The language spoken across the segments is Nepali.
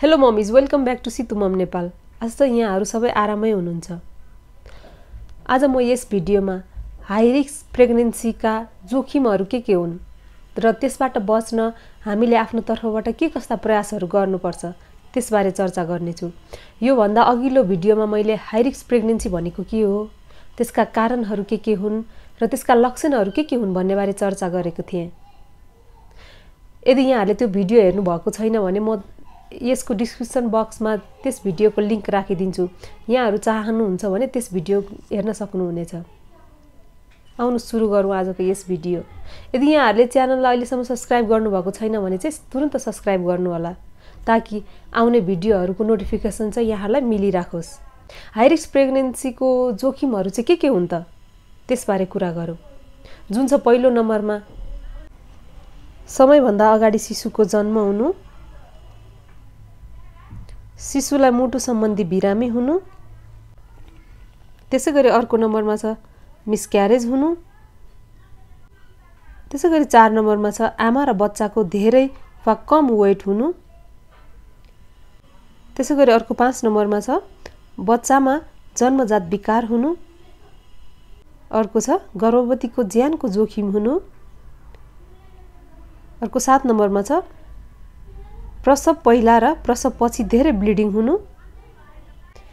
hello mummies welcome back to mom Nepal आज त यहाँहरू सबै आरामै हुनुहुन्छ आज म यस भिडियोमा हाई रिस्क प्रेग्नेन्सीका जोखिमहरू के के हुन् र त्यसबाट बच्न हामीले आफ्नो तर्फबाट के कस्ता प्रयासहरू गर्नुपर्छ त्यसबारे चर्चा गर्नेछु योभन्दा अघिल्लो भिडियोमा मैले हाई रिस्क प्रेग्नेन्सी भनेको के हो त्यसका कारणहरू के के हुन् र त्यसका लक्षणहरू के के हुन् भन्नेबारे चर्चा गरेको थिएँ यदि यहाँहरूले त्यो भिडियो हेर्नुभएको छैन भने म यसको डिस्क्रिप्सन बक्समा त्यस भिडियोको लिङ्क राखिदिन्छु यहाँहरू चाहनुहुन्छ भने त्यस भिडियो हेर्न सक्नुहुनेछ आउनु सुरु गरौँ आजको यस भिडियो यदि यहाँहरूले च्यानललाई अहिलेसम्म सब्सक्राइब गर्नुभएको छैन भने चाहिँ तुरन्त सब्सक्राइब गर्नुहोला ताकि आउने भिडियोहरूको नोटिफिकेसन चाहिँ यहाँहरूलाई मिलिराखोस् हाई प्रेग्नेन्सीको जोखिमहरू चाहिँ के के हुन् त त्यसबारे कुरा गरौँ जुन छ पहिलो नम्बरमा समयभन्दा अगाडि शिशुको जन्म हुनु शिशुलाई मुटु सम्बन्धी बिरामी हुनु त्यसै गरी अर्को नम्बरमा छ मिसक्यारेज हुनु त्यसै गरी चार नम्बरमा छ आमा र बच्चाको धेरै वा कम वेट हुनु त्यसै गरी अर्को पाँच नम्बरमा छ बच्चामा जन्मजात विकार हुनु अर्को छ गर्भवतीको ज्यानको जोखिम हुनु अर्को सात नम्बरमा छ प्रसव पहिला र प्रसव पछि धेरै ब्लिडिङ हुनु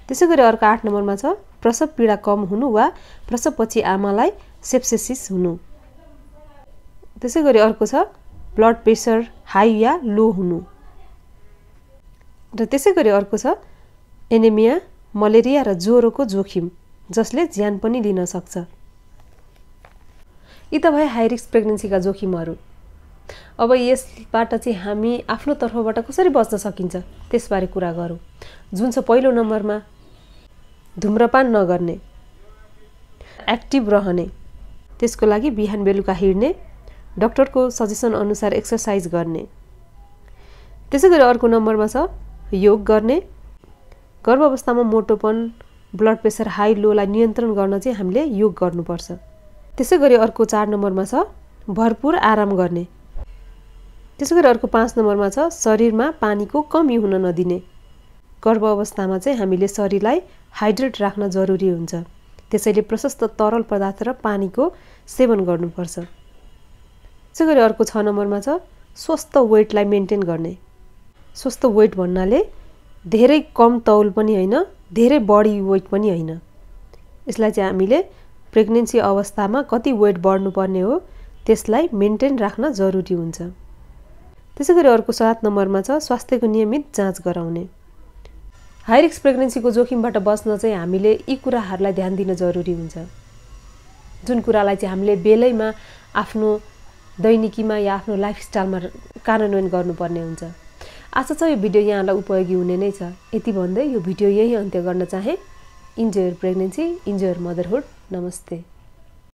त्यसै गरी अर्को आठ नम्बरमा छ प्रसव पीडा कम हुनु वा प्रसवपछि आमालाई सेप्सेसिस हुनु त्यसै गरी अर्को छ ब्लड प्रेसर हाई या लो हुनु र त्यसै गरी अर्को छ एनेमिया मलेरिया र ज्वरोको जोखिम जसले ज्यान पनि लिन सक्छ यी त भए हाई रिस्क प्रेग्नेन्सीका जोखिमहरू अब यसबाट चाहिँ हामी आफ्नो तर्फबाट कसरी बच्न सकिन्छ त्यसबारे कुरा गरौँ जुन चाहिँ पहिलो नम्बरमा धुम्रपान नगर्ने एक्टिभ रहने त्यसको लागि बिहान बेलुका हिँड्ने डक्टरको सजेसन अनुसार एक्सर्साइज गर्ने त्यसै गरी अर्को नम्बरमा छ योग गर्ने गर्भ अवस्थामा मोटोपन ब्लड प्रेसर हाई लोलाई नियन्त्रण गर्न चाहिँ हामीले योग गर्नुपर्छ त्यसै गरी अर्को चार नम्बरमा छ भरपुर आराम गर्ने त्यसो गरी अर्को पाँच नम्बरमा छ शरीरमा पानीको कमी हुन नदिने गर्भ अवस्थामा चाहिँ हामीले शरीरलाई हाइड्रेट राख्न जरुरी हुन्छ त्यसैले प्रशस्त तरल पदार्थ र पानीको सेवन गर्नुपर्छ त्यसै गरी अर्को छ नम्बरमा छ स्वस्थ वेटलाई मेन्टेन गर्ने स्वस्थ वेट भन्नाले धेरै कम तौल पनि होइन धेरै बढी वेट पनि होइन यसलाई चाहिँ हामीले प्रेग्नेन्सी अवस्थामा कति वेट बढ्नुपर्ने हो त्यसलाई मेन्टेन राख्न जरुरी हुन्छ त्यसै गरी अर्को सात नम्बरमा छ स्वास्थ्यको नियमित जाँच गराउने हाई रिक्स प्रेग्नेन्सीको जोखिमबाट बस्न चाहिँ हामीले यी कुराहरूलाई ध्यान दिन जरुरी हुन्छ जुन कुरालाई चाहिँ हामीले बेलैमा आफ्नो दैनिकीमा या आफ्नो लाइफस्टाइलमा कार्यान्वयन गर्नुपर्ने हुन्छ आशा छ यो भिडियो यहाँलाई उपयोगी हुने नै छ यति भन्दै यो भिडियो यही अन्त्य गर्न चाहे इन्जोयर प्रेग्नेन्सी इन्जोयर मदरहुड नमस्ते